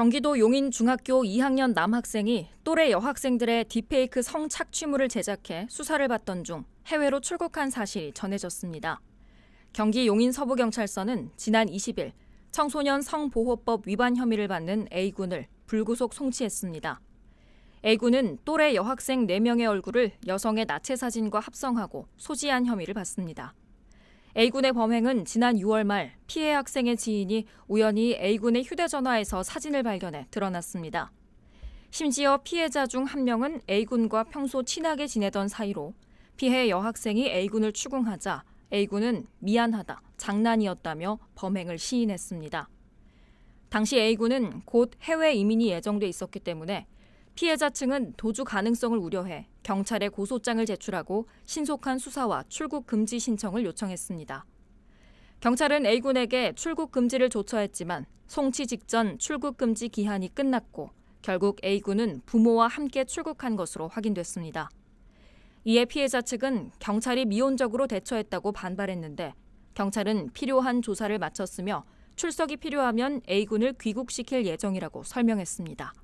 경기도 용인 중학교 2학년 남학생이 또래 여학생들의 딥페이크성 착취물을 제작해 수사를 받던 중 해외로 출국한 사실이 전해졌습니다. 경기 용인 서부경찰서는 지난 20일 청소년 성보호법 위반 혐의를 받는 A군을 불구속 송치했습니다. A군은 또래 여학생 4명의 얼굴을 여성의 나체 사진과 합성하고 소지한 혐의를 받습니다. A군의 범행은 지난 6월 말 피해 학생의 지인이 우연히 A군의 휴대전화에서 사진을 발견해 드러났습니다. 심지어 피해자 중 한 명은 A군과 평소 친하게 지내던 사이로 피해 여학생이 A군을 추궁하자 A군은 미안하다, 장난이었다며 범행을 시인했습니다. 당시 A군은 곧 해외 이민이 예정돼 있었기 때문에 피해자 측은 도주 가능성을 우려해 경찰에 고소장을 제출하고 신속한 수사와 출국 금지 신청을 요청했습니다. 경찰은 A군에게 출국 금지를 조처했지만 송치 직전 출국 금지 기한이 끝났고 결국 A군은 부모와 함께 출국한 것으로 확인됐습니다. 이에 피해자 측은 경찰이 미온적으로 대처했다고 반발했는데 경찰은 필요한 조사를 마쳤으며 출석이 필요하면 A군을 귀국시킬 예정이라고 설명했습니다.